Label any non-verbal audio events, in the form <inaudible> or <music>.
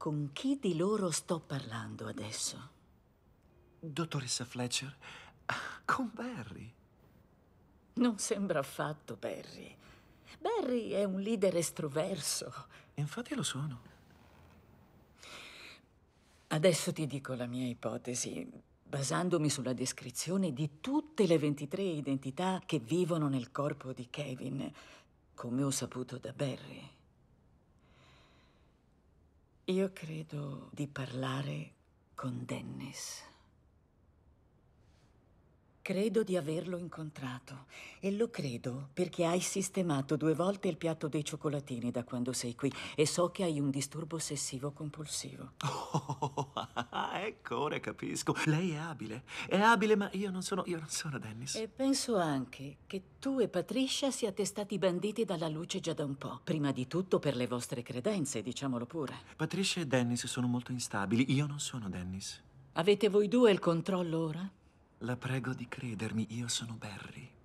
Con chi di loro sto parlando adesso? Dottoressa Fletcher, con Barry. Non sembra affatto Barry. Barry è un leader estroverso. Infatti lo sono. Adesso ti dico la mia ipotesi, basandomi sulla descrizione di tutte le 23 identità che vivono nel corpo di Kevin, come ho saputo da Barry. Io credo di parlare con Dennis. Credo di averlo incontrato e lo credo perché hai sistemato due volte il piatto dei cioccolatini da quando sei qui e so che hai un disturbo ossessivo compulsivo. Oh, <laughs> Ecco, ora capisco. Lei è abile. È abile, ma io non sono. Io non sono Dennis. E penso anche che tu e Patricia siate stati banditi dalla luce già da un po'. Prima di tutto per le vostre credenze, diciamolo pure. Patricia e Dennis sono molto instabili. Io non sono Dennis. Avete voi due il controllo ora? La prego di credermi, io sono Barry.